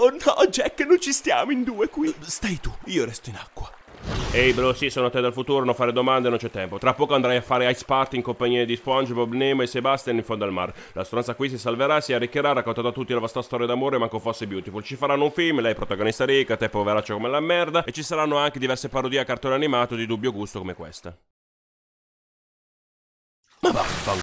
Oh no, Jack, non ci stiamo in due qui. Stai tu, io resto in acqua. Ehi bro, sì, sono te dal futuro, non fare domande, non c'è tempo. Tra poco andrai a fare ice party in compagnia di SpongeBob, Nemo e Sebastian in fondo al mare. La stronza qui si salverà, si arricchirà, raccontando a tutti la vostra storia d'amore, manco fosse beautiful. Ci faranno un film, lei è protagonista ricca, te poveraccio come la merda, e ci saranno anche diverse parodie a cartone animato di dubbio gusto come questa. Ma vaffanculo.